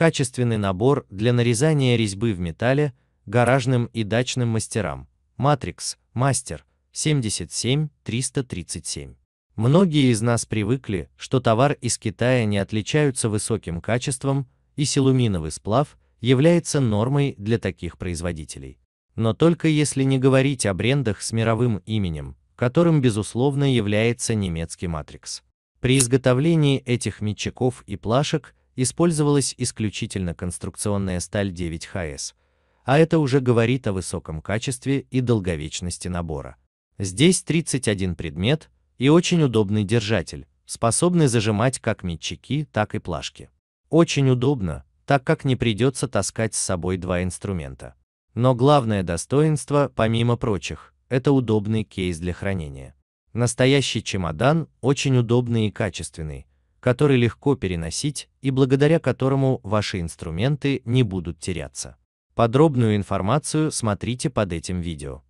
качественный набор для нарезания резьбы в металле гаражным и дачным мастерам. Матрикс, мастер, 77-337. Многие из нас привыкли, что товар из Китая не отличаются высоким качеством, и силуминовый сплав является нормой для таких производителей. Но только если не говорить о брендах с мировым именем, которым безусловно является немецкий Матрикс. При изготовлении этих мечаков и плашек использовалась исключительно конструкционная сталь 9ХС, а это уже говорит о высоком качестве и долговечности набора. Здесь 31 предмет и очень удобный держатель, способный зажимать как мечики, так и плашки. Очень удобно, так как не придется таскать с собой два инструмента. Но главное достоинство, помимо прочих, это удобный кейс для хранения. Настоящий чемодан очень удобный и качественный, который легко переносить и благодаря которому ваши инструменты не будут теряться. Подробную информацию смотрите под этим видео.